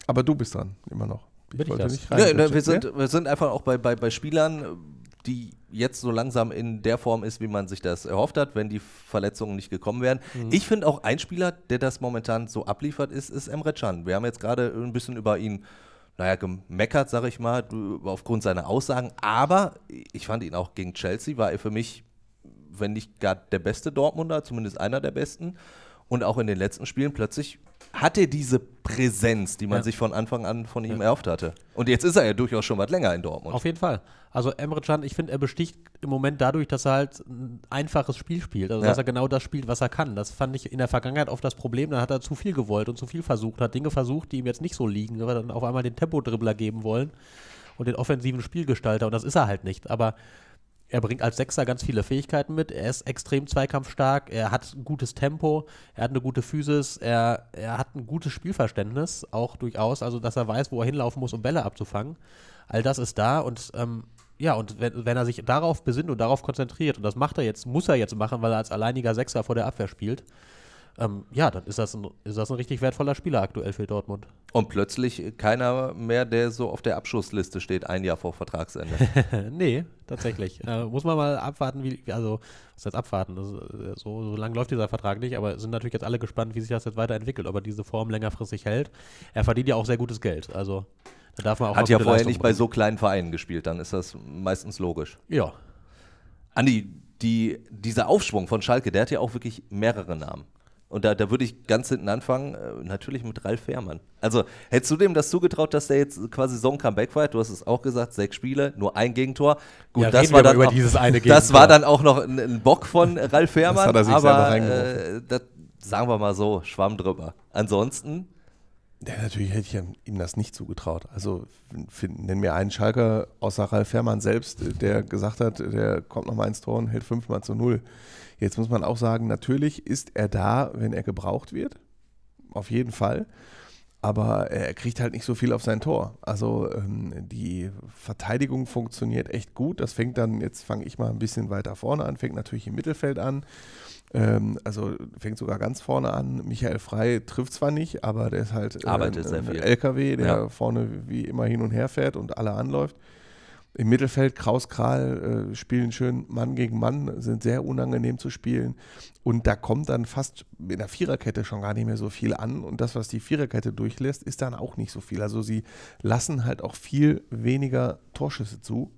Aber du bist dran, immer noch. Ich Bin wollte ich nicht rein. Ja, wir, sind, wir sind einfach auch bei, bei, bei Spielern, die jetzt so langsam in der Form ist, wie man sich das erhofft hat, wenn die Verletzungen nicht gekommen wären. Mhm. Ich finde auch ein Spieler, der das momentan so abliefert, ist, ist Emre Can. Wir haben jetzt gerade ein bisschen über ihn gesprochen naja, gemeckert, sag ich mal, aufgrund seiner Aussagen. Aber ich fand ihn auch gegen Chelsea, war er für mich, wenn nicht gar der beste Dortmunder, zumindest einer der besten. Und auch in den letzten Spielen plötzlich hatte diese Präsenz, die man ja. sich von Anfang an von ihm ja. erhofft hatte. Und jetzt ist er ja durchaus schon was länger in Dortmund. Auf jeden Fall. Also Emre Can, ich finde, er besticht im Moment dadurch, dass er halt ein einfaches Spiel spielt. Also ja. dass er genau das spielt, was er kann. Das fand ich in der Vergangenheit oft das Problem. Dann hat er zu viel gewollt und zu viel versucht, hat Dinge versucht, die ihm jetzt nicht so liegen, weil dann auf einmal den Tempodribbler geben wollen und den offensiven Spielgestalter. Und das ist er halt nicht. Aber er bringt als Sechser ganz viele Fähigkeiten mit. Er ist extrem zweikampfstark, er hat ein gutes Tempo, er hat eine gute Physis, er, er hat ein gutes Spielverständnis, auch durchaus, also dass er weiß, wo er hinlaufen muss, um Bälle abzufangen. All das ist da und ähm, ja, und wenn, wenn er sich darauf besinnt und darauf konzentriert, und das macht er jetzt, muss er jetzt machen, weil er als alleiniger Sechser vor der Abwehr spielt, ähm, ja, dann ist das, ein, ist das ein richtig wertvoller Spieler aktuell für Dortmund. Und plötzlich keiner mehr, der so auf der Abschussliste steht, ein Jahr vor Vertragsende. nee, tatsächlich. äh, muss man mal abwarten, wie, also, was heißt abwarten? Das, äh, so, so lange läuft dieser Vertrag nicht, aber sind natürlich jetzt alle gespannt, wie sich das jetzt weiterentwickelt, ob er diese Form längerfristig hält. Er verdient ja auch sehr gutes Geld, also da darf man auch Hat ja vorher Leistung nicht bringen. bei so kleinen Vereinen gespielt, dann ist das meistens logisch. Ja. Andi, die, dieser Aufschwung von Schalke, der hat ja auch wirklich mehrere Namen. Und da, da würde ich ganz hinten anfangen, äh, natürlich mit Ralf Fährmann. Also hättest du dem das zugetraut, dass der jetzt quasi so ein Comeback war? Du hast es auch gesagt, sechs Spiele, nur ein Gegentor. Gut, ja, das, war dann, auch, das war dann auch noch ein, ein Bock von Ralf Fährmann. Das hat er sich aber, selber äh, das, sagen wir mal so, Schwamm drüber. Ansonsten ja, natürlich hätte ich ihm das nicht zugetraut. Also nenn mir einen Schalker außer Ralf Fährmann selbst, äh, der gesagt hat, der kommt nochmal ins Tor und hält fünfmal zu null. Jetzt muss man auch sagen, natürlich ist er da, wenn er gebraucht wird. Auf jeden Fall aber er kriegt halt nicht so viel auf sein Tor. Also ähm, die Verteidigung funktioniert echt gut. Das fängt dann, jetzt fange ich mal ein bisschen weiter vorne an, fängt natürlich im Mittelfeld an. Ähm, also fängt sogar ganz vorne an. Michael Frei trifft zwar nicht, aber der ist halt äh, Arbeitet ähm, ein, ein LKW, der ja. vorne wie immer hin und her fährt und alle anläuft. Im Mittelfeld Kraus Kral äh, spielen schön Mann gegen Mann, sind sehr unangenehm zu spielen. Und da kommt dann fast in der Viererkette schon gar nicht mehr so viel an. Und das, was die Viererkette durchlässt, ist dann auch nicht so viel. Also sie lassen halt auch viel weniger Torschüsse zu.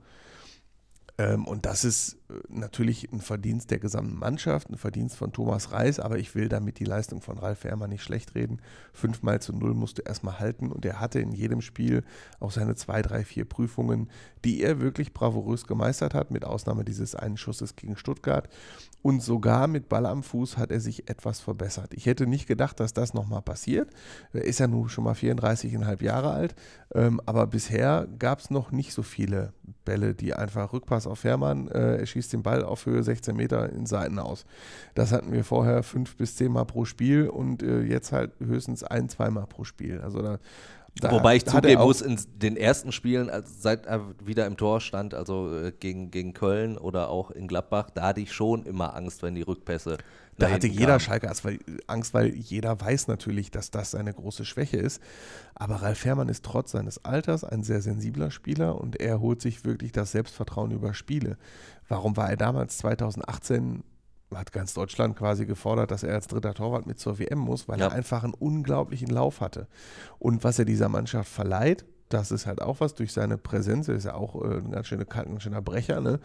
Ähm, und das ist äh, natürlich ein Verdienst der gesamten Mannschaft, ein Verdienst von Thomas Reis, aber ich will damit die Leistung von Ralf Herrmann nicht schlecht reden. Fünfmal zu null musste er erstmal halten und er hatte in jedem Spiel auch seine zwei, drei, vier Prüfungen, die er wirklich bravourös gemeistert hat, mit Ausnahme dieses einen Schusses gegen Stuttgart. Und sogar mit Ball am Fuß hat er sich etwas verbessert. Ich hätte nicht gedacht, dass das nochmal passiert. Er ist ja nun schon mal 34,5 Jahre alt, ähm, aber bisher gab es noch nicht so viele Bälle, die einfach Rückpass auf Hermann äh, schießt den Ball auf Höhe 16 Meter in Seiten aus. Das hatten wir vorher fünf bis zehn Mal pro Spiel und äh, jetzt halt höchstens ein, zweimal pro Spiel. Also da da Wobei ich zugeben muss, in den ersten Spielen, als seit er wieder im Tor stand, also äh, gegen, gegen Köln oder auch in Gladbach, da hatte ich schon immer Angst, wenn die Rückpässe. Da hatte jeder kamen. Schalke Angst, weil jeder weiß natürlich, dass das seine große Schwäche ist. Aber Ralf Herrmann ist trotz seines Alters ein sehr sensibler Spieler und er holt sich wirklich das Selbstvertrauen über Spiele. Warum war er damals 2018 hat ganz Deutschland quasi gefordert, dass er als dritter Torwart mit zur WM muss, weil ja. er einfach einen unglaublichen Lauf hatte. Und was er dieser Mannschaft verleiht, das ist halt auch was durch seine Präsenz, er ist ja auch äh, ein ganz schöner, ein schöner Brecher, ne?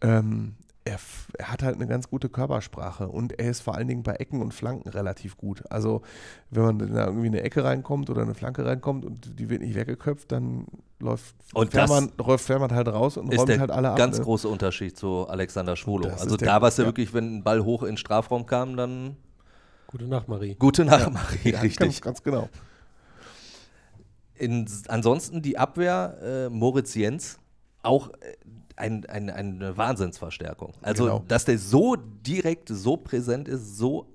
Ähm, er, er, hat halt eine ganz gute Körpersprache und er ist vor allen Dingen bei Ecken und Flanken relativ gut. Also wenn man da irgendwie eine Ecke reinkommt oder eine Flanke reinkommt und die wird nicht weggeköpft, dann läuft und Fährmann, läuft Fährmann halt raus und räumt halt alle ab. Ganz ne? großer Unterschied zu Alexander Schwolo. also da war es ja, ja wirklich, wenn ein Ball hoch in den Strafraum kam, dann Gute Nacht, Marie. Gute Nacht, ja. Marie, ja, richtig. Ganz, ganz genau. In, ansonsten die Abwehr, äh, Moritz Jens, auch äh, ein, ein, eine Wahnsinnsverstärkung. Also, genau. dass der so direkt, so präsent ist, so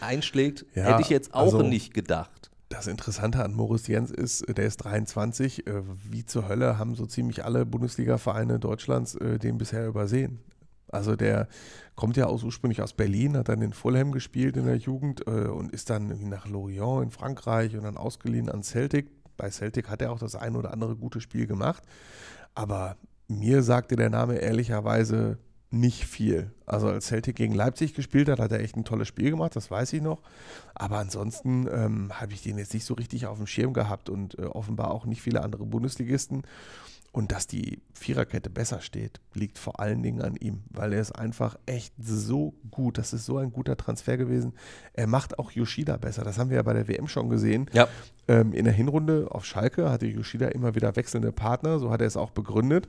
einschlägt, ja, hätte ich jetzt auch also, nicht gedacht. Das Interessante an Moritz Jens ist, äh, der ist 23. Äh, wie zur Hölle haben so ziemlich alle Bundesliga-Vereine Deutschlands äh, den bisher übersehen. Also der kommt ja aus, ursprünglich aus Berlin, hat dann in Fulham gespielt in der Jugend und ist dann nach Lorient in Frankreich und dann ausgeliehen an Celtic. Bei Celtic hat er auch das ein oder andere gute Spiel gemacht. Aber mir sagte der Name ehrlicherweise nicht viel. Also als Celtic gegen Leipzig gespielt hat, hat er echt ein tolles Spiel gemacht, das weiß ich noch. Aber ansonsten ähm, habe ich den jetzt nicht so richtig auf dem Schirm gehabt und äh, offenbar auch nicht viele andere Bundesligisten. Und dass die Viererkette besser steht, liegt vor allen Dingen an ihm, weil er ist einfach echt so gut. Das ist so ein guter Transfer gewesen. Er macht auch Yoshida besser. Das haben wir ja bei der WM schon gesehen. Ja. Ähm, in der Hinrunde auf Schalke hatte Yoshida immer wieder wechselnde Partner. So hat er es auch begründet.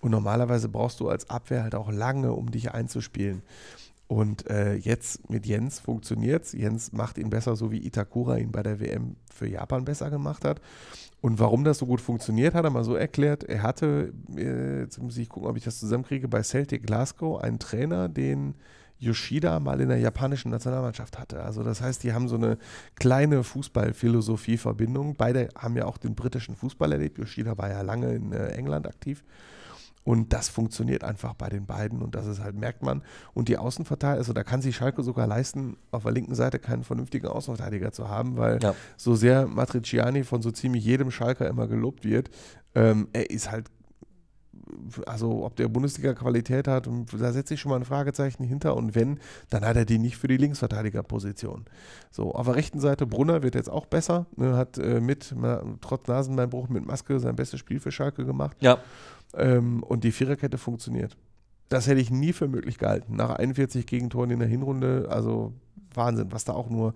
Und normalerweise brauchst du als Abwehr halt auch lange, um dich einzuspielen. Und äh, jetzt mit Jens funktioniert es. Jens macht ihn besser, so wie Itakura ihn bei der WM für Japan besser gemacht hat. Und warum das so gut funktioniert, hat er mal so erklärt. Er hatte, äh, jetzt muss ich gucken, ob ich das zusammenkriege, bei Celtic Glasgow einen Trainer, den Yoshida mal in der japanischen Nationalmannschaft hatte. Also das heißt, die haben so eine kleine Fußballphilosophie-Verbindung. Beide haben ja auch den britischen Fußball erlebt. Yoshida war ja lange in äh, England aktiv. Und das funktioniert einfach bei den beiden und das ist halt, merkt man. Und die Außenverteidiger, also da kann sich Schalke sogar leisten, auf der linken Seite keinen vernünftigen Außenverteidiger zu haben, weil ja. so sehr Matriciani von so ziemlich jedem Schalker immer gelobt wird, ähm, er ist halt also ob der Bundesliga Qualität hat, hm, da setze ich schon mal ein Fragezeichen hinter und wenn, dann hat er die nicht für die Linksverteidigerposition. So, auf der rechten Seite Brunner wird jetzt auch besser, ne, hat äh, mit, trotz Nasenbeinbruch mit Maske sein bestes Spiel für Schalke gemacht. Ja. Ähm, und die Viererkette funktioniert. Das hätte ich nie für möglich gehalten. Nach 41 Gegentoren in der Hinrunde, also Wahnsinn, was da auch nur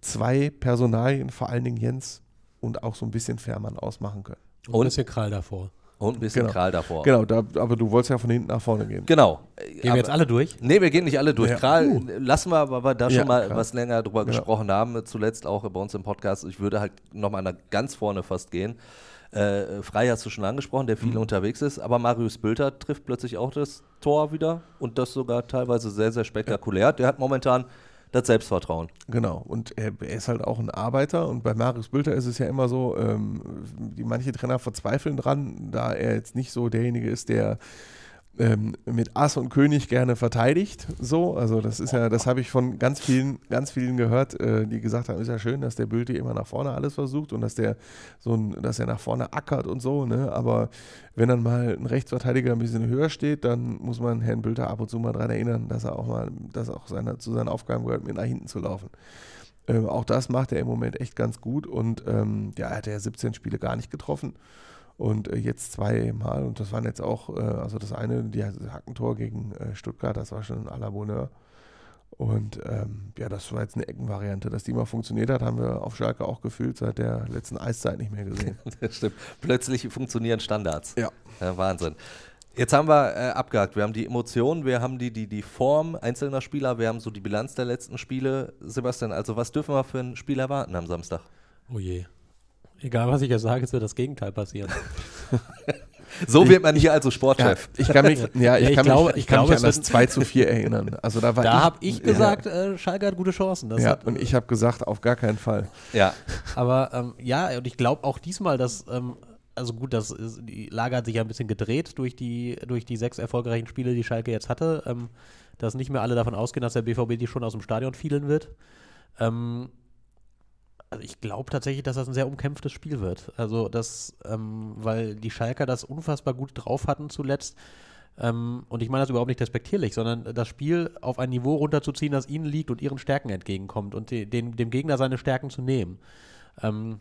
zwei Personalien, vor allen Dingen Jens und auch so ein bisschen Fährmann ausmachen können. Und, ein bisschen Kral davor. Und ein bisschen genau. Kral davor. Genau, da, aber du wolltest ja von hinten nach vorne gehen. Genau. Gehen aber, wir jetzt alle durch? Nee, wir gehen nicht alle durch. Ja. Kral uh. lassen wir, aber wir da ja, schon mal Kral. was länger drüber ja. gesprochen haben, zuletzt auch bei uns im Podcast. Ich würde halt nochmal nach ganz vorne fast gehen. Äh, Frey hast du schon angesprochen, der viel mhm. unterwegs ist, aber Marius Bülter trifft plötzlich auch das Tor wieder und das sogar teilweise sehr, sehr spektakulär. Der hat momentan das Selbstvertrauen. Genau, und er, er, ist halt auch ein Arbeiter und bei Marius Bülter ist es ja immer so, ähm, die manche Trainer verzweifeln dran, da er jetzt nicht so derjenige ist, der ähm, mit Ass und König gerne verteidigt. So, also das ist ja, das habe ich von ganz vielen, ganz vielen gehört, äh, die gesagt haben, ist ja schön, dass der Bülte immer nach vorne alles versucht und dass der so ein, dass er nach vorne ackert und so, ne? Aber wenn dann mal ein Rechtsverteidiger ein bisschen höher steht, dann muss man Herrn Bülter ab und zu mal daran erinnern, dass er auch mal, dass auch seine, zu seinen Aufgaben gehört, mit nach hinten zu laufen. Ähm, auch das macht er im Moment echt ganz gut und ähm, ja, er hat ja 17 Spiele gar nicht getroffen. Und äh, jetzt zweimal, und das waren jetzt auch, äh, also das eine, die Hackentor gegen äh, Stuttgart, das war schon à la Bonheur. Und ähm, ja, das war jetzt eine Eckenvariante. Dass die mal funktioniert hat, haben wir auf Schalke auch gefühlt seit der letzten Eiszeit nicht mehr gesehen. das stimmt. Plötzlich funktionieren Standards. Ja. ja Wahnsinn. Jetzt haben wir äh, abgehakt. Wir haben die Emotionen, wir haben die, die, die Form einzelner Spieler, wir haben so die Bilanz der letzten Spiele. Sebastian, also was dürfen wir für ein Spiel erwarten am Samstag? Oh je. Egal, was ich jetzt sage, es wird das Gegenteil passieren. So wird man hier also Sportchef. Ja, ich kann mich, ja, ich, ja, ich kann glaube, mich, ich kann glaube, mich an das 2 zu 4 erinnern. Also da da habe ich gesagt, ja. Äh, Schalke hat gute Chancen. Das ja, hat, und äh, ich habe gesagt, auf gar keinen Fall. Ja. Aber ähm, ja, und ich glaube auch diesmal, dass, ähm, also gut, das ist, die Lage hat sich ja ein bisschen gedreht durch die, durch die sechs erfolgreichen Spiele, die Schalke jetzt hatte, ähm, dass nicht mehr alle davon ausgehen, dass der BVB die schon aus dem Stadion fielen wird. Ähm, also ich glaube tatsächlich, dass das ein sehr umkämpftes Spiel wird. Also das, ähm, weil die Schalker das unfassbar gut drauf hatten zuletzt. Ähm, und ich meine das überhaupt nicht respektierlich, sondern das Spiel auf ein Niveau runterzuziehen, das ihnen liegt und ihren Stärken entgegenkommt und de dem, dem Gegner seine Stärken zu nehmen. Ähm,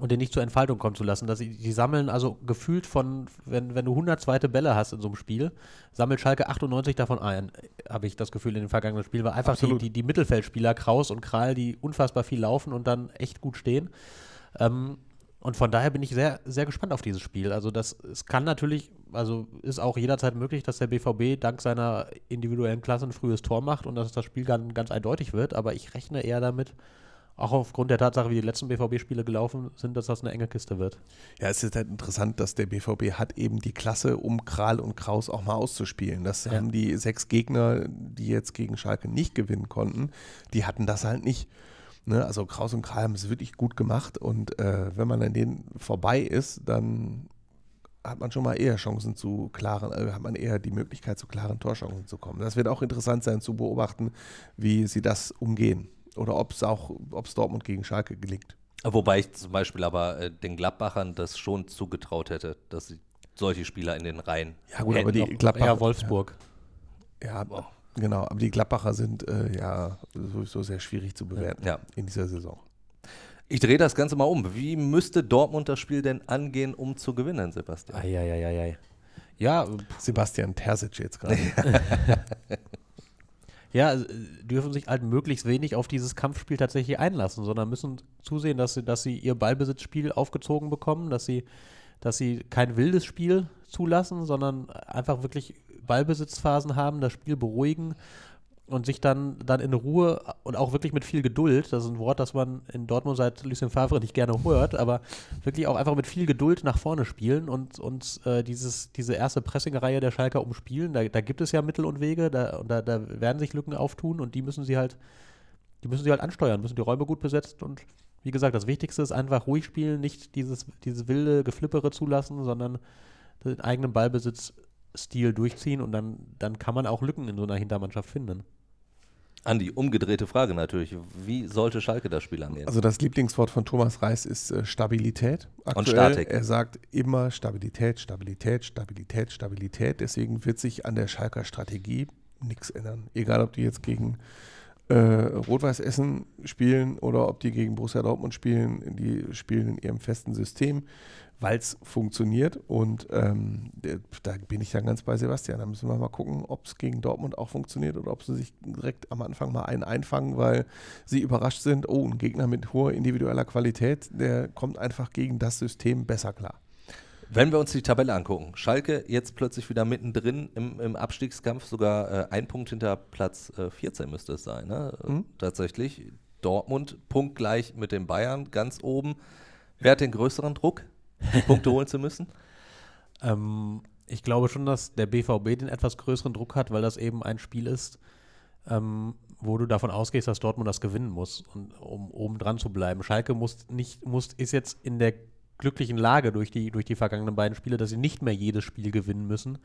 und den nicht zur Entfaltung kommen zu lassen. Dass sie, die sammeln also gefühlt von, wenn, wenn du zweite Bälle hast in so einem Spiel, sammelt Schalke 98 davon ein, habe ich das Gefühl in den vergangenen Spielen, weil einfach die, die, die, Mittelfeldspieler Kraus und Kral, die unfassbar viel laufen und dann echt gut stehen. Ähm, und von daher bin ich sehr, sehr gespannt auf dieses Spiel. Also das, es kann natürlich, also ist auch jederzeit möglich, dass der BVB dank seiner individuellen Klasse ein frühes Tor macht und dass das Spiel dann ganz eindeutig wird, aber ich rechne eher damit, auch aufgrund der Tatsache, wie die letzten BVB-Spiele gelaufen sind, dass das eine enge Kiste wird. Ja, es ist halt interessant, dass der BVB hat eben die Klasse, um Kral und Kraus auch mal auszuspielen. Das ja. haben die sechs Gegner, die jetzt gegen Schalke nicht gewinnen konnten, die hatten das halt nicht. Ne? Also Kraus und Kral haben es wirklich gut gemacht und äh, wenn man an denen vorbei ist, dann hat man schon mal eher Chancen zu klaren, äh, hat man eher die Möglichkeit zu klaren Torchancen zu kommen. Das wird auch interessant sein zu beobachten, wie sie das umgehen oder ob es auch, ob es Dortmund gegen Schalke gelingt. Wobei ich zum Beispiel aber äh, den Gladbachern das schon zugetraut hätte, dass sie solche Spieler in den Reihen. Ja, gut, aber die Gladbacher. Ja, Wolfsburg. Ja, ja oh. genau. Aber die Gladbacher sind äh, ja sowieso sehr schwierig zu bewerten ja. in dieser Saison. Ich drehe das Ganze mal um. Wie müsste Dortmund das Spiel denn angehen, um zu gewinnen, Sebastian? Eieieiei. Ja. Äh, Sebastian Terzic jetzt gerade. ja, also, äh, dürfen sich halt möglichst wenig auf dieses Kampfspiel tatsächlich einlassen, sondern müssen zusehen, dass sie, dass sie ihr Ballbesitzspiel aufgezogen bekommen, dass sie, dass sie kein wildes Spiel zulassen, sondern einfach wirklich Ballbesitzphasen haben, das Spiel beruhigen und sich dann, dann in Ruhe und auch wirklich mit viel Geduld, das ist ein Wort, das man in Dortmund seit Lucien Favre nicht gerne hört, aber wirklich auch einfach mit viel Geduld nach vorne spielen und, und äh, dieses, diese erste Pressing-Reihe der Schalker umspielen. Da, da gibt es ja Mittel und Wege, da, da, da werden sich Lücken auftun und die müssen sie halt, die müssen sie halt ansteuern, müssen die Räume gut besetzt und wie gesagt, das Wichtigste ist einfach ruhig spielen, nicht dieses, dieses wilde Geflippere zulassen, sondern den eigenen Ballbesitz Stil durchziehen und dann, dann kann man auch Lücken in so einer Hintermannschaft finden. An die umgedrehte Frage natürlich. Wie sollte Schalke das Spiel angehen? Also das Lieblingswort von Thomas Reis ist äh, Stabilität. Aktuell, Und Statik. Er sagt immer Stabilität, Stabilität, Stabilität, Stabilität. Deswegen wird sich an der Schalker Strategie nichts ändern. Egal, ob die jetzt gegen äh, Rot-Weiß Essen spielen oder ob die gegen Borussia Dortmund spielen, die spielen in ihrem festen System, weil es funktioniert. Und ähm, da bin ich dann ganz bei Sebastian. Da müssen wir mal gucken, ob es gegen Dortmund auch funktioniert oder ob sie sich direkt am Anfang mal einen einfangen, weil sie überrascht sind. Oh, ein Gegner mit hoher individueller Qualität, der kommt einfach gegen das System besser klar. Wenn wir uns die Tabelle angucken, Schalke jetzt plötzlich wieder mittendrin im, im Abstiegskampf, sogar äh, ein Punkt hinter Platz äh, 14 müsste es sein. Ne? Mhm. Tatsächlich. Dortmund punktgleich mit den Bayern ganz oben. Wer hat den größeren Druck, Punkte holen zu müssen? Ähm, ich glaube schon, dass der BVB den etwas größeren Druck hat, weil das eben ein Spiel ist, ähm, wo du davon ausgehst, dass Dortmund das gewinnen muss, um oben dran zu bleiben. Schalke muss nicht, muss, ist jetzt in der glücklichen Lage durch die, durch die vergangenen beiden Spiele, dass sie nicht mehr jedes Spiel gewinnen müssen,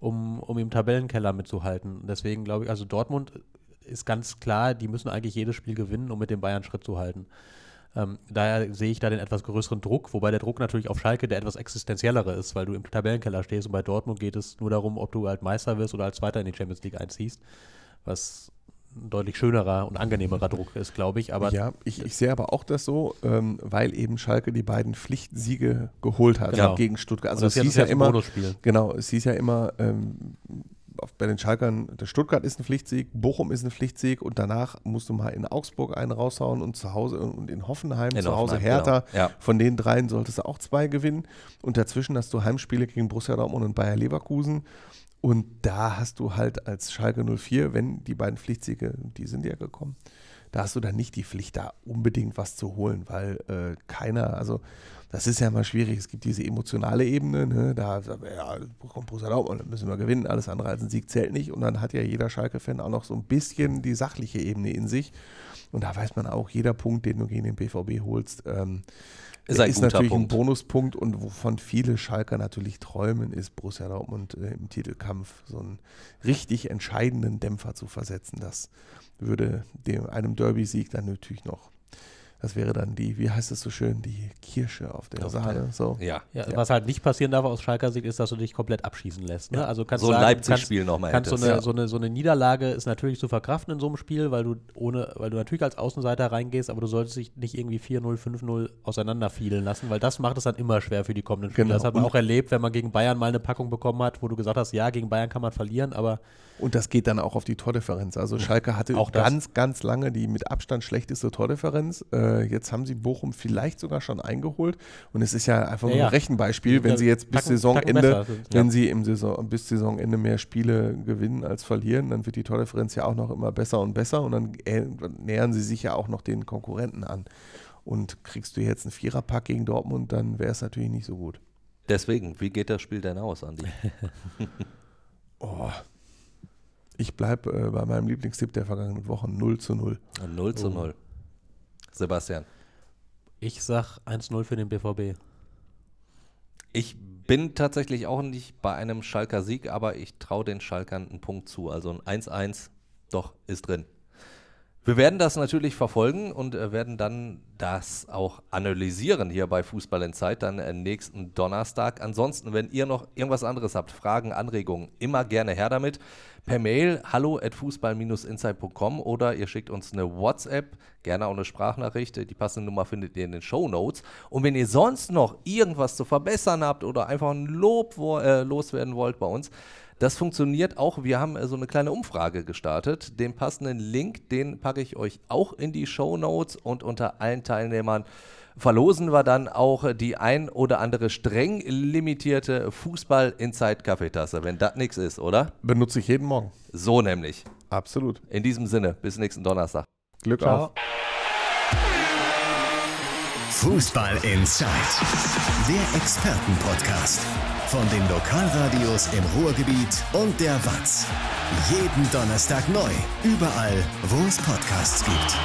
um, um im Tabellenkeller mitzuhalten. Deswegen glaube ich, also Dortmund ist ganz klar, die müssen eigentlich jedes Spiel gewinnen, um mit dem Bayern Schritt zu halten. Ähm, daher sehe ich da den etwas größeren Druck, wobei der Druck natürlich auf Schalke der etwas existenziellere ist, weil du im Tabellenkeller stehst und bei Dortmund geht es nur darum, ob du halt Meister wirst oder als Zweiter in die Champions League einziehst, was ein deutlich schönerer und angenehmerer Druck ist, glaube ich. Aber ja, ich, ich, sehe aber auch das so, ähm, weil eben Schalke die beiden Pflichtsiege geholt hat genau. gegen Stuttgart. Also es hieß ja immer, genau, es hieß ja immer ähm, bei den Schalkern, der Stuttgart ist ein Pflichtsieg, Bochum ist ein Pflichtsieg und danach musst du mal in Augsburg einen raushauen und zu Hause und in Hoffenheim, in zu Hoffenheim, Hause Hertha. Genau. Ja. Von den dreien solltest du auch zwei gewinnen. Und dazwischen hast du Heimspiele gegen Borussia Dortmund und Bayer Leverkusen. Und da hast du halt als Schalke 04, wenn die beiden Pflichtsiege, die sind ja gekommen, da hast du dann nicht die Pflicht, da unbedingt was zu holen, weil äh, keiner, also das ist ja mal schwierig. Es gibt diese emotionale Ebene, ne? da ja, kommt Borussia Dortmund, müssen wir gewinnen, alles andere als ein Sieg zählt nicht. Und dann hat ja jeder Schalke-Fan auch noch so ein bisschen die sachliche Ebene in sich. Und da weiß man auch, jeder Punkt, den du gegen den BVB holst, ähm, ist, ein ist natürlich Punkt. ein Bonuspunkt und wovon viele Schalker natürlich träumen, ist Borussia Dortmund äh, im Titelkampf so einen richtig entscheidenden Dämpfer zu versetzen. Das würde dem, einem Derby-Sieg dann natürlich noch das wäre dann die, wie heißt es so schön, die Kirsche auf der auf Sahne. so. Ja. ja. Was halt nicht passieren darf aus Schalker Sicht, ist, dass du dich komplett abschießen lässt. Ne? Also kannst so ein Leipzig-Spiel nochmal kannst so eine, ja. so, eine, so eine Niederlage ist natürlich zu verkraften in so einem Spiel, weil du ohne, weil du natürlich als Außenseiter reingehst, aber du solltest dich nicht irgendwie 4-0, 5-0 auseinanderfielen lassen, weil das macht es dann immer schwer für die kommenden Spiele. Genau. Das hat man Und auch erlebt, wenn man gegen Bayern mal eine Packung bekommen hat, wo du gesagt hast, ja, gegen Bayern kann man verlieren, aber und das geht dann auch auf die Tordifferenz. Also Schalke hatte auch ganz, ganz lange die mit Abstand schlechteste Tordifferenz. Äh, jetzt haben sie Bochum vielleicht sogar schon eingeholt. Und es ist ja einfach ja, nur ein Rechenbeispiel, wenn sie jetzt bis tacken, Saisonende, tacken wenn ja. sie im Saison, bis Saisonende mehr Spiele gewinnen als verlieren, dann wird die Tordifferenz ja auch noch immer besser und besser. Und dann äh, nähern sie sich ja auch noch den Konkurrenten an. Und kriegst du jetzt einen Viererpack gegen Dortmund, dann wäre es natürlich nicht so gut. Deswegen, wie geht das Spiel denn aus, Andi? oh. Ich bleibe äh, bei meinem Lieblingstipp der vergangenen Woche 0 zu 0. 0 zu 0. Sebastian. Ich sag 1-0 für den BVB. Ich bin tatsächlich auch nicht bei einem Schalker Sieg, aber ich traue den Schalkern einen Punkt zu. Also ein 1-1 doch ist drin. Wir werden das natürlich verfolgen und äh, werden dann das auch analysieren hier bei Fußball in Zeit dann äh, nächsten Donnerstag. Ansonsten, wenn ihr noch irgendwas anderes habt, Fragen, Anregungen, immer gerne her damit. Per Mail hallo at fußball-insight.com oder ihr schickt uns eine WhatsApp, gerne auch eine Sprachnachricht. Die passende Nummer findet ihr in den Show Notes. Und wenn ihr sonst noch irgendwas zu verbessern habt oder einfach ein Lob wo, äh, loswerden wollt bei uns, das funktioniert auch. Wir haben äh, so eine kleine Umfrage gestartet. Den passenden Link, den packe ich euch auch in die Show Notes und unter allen Teilnehmern verlosen wir dann auch die ein oder andere streng limitierte Fußball-Inside-Kaffeetasse, wenn das nichts ist, oder? Benutze ich jeden Morgen. So nämlich. Absolut. In diesem Sinne, bis nächsten Donnerstag. Glück Ciao. auf. Fußball Inside, der Expertenpodcast. Von den Lokalradios im Ruhrgebiet und der WAZ. Jeden Donnerstag neu, überall, wo es Podcasts gibt.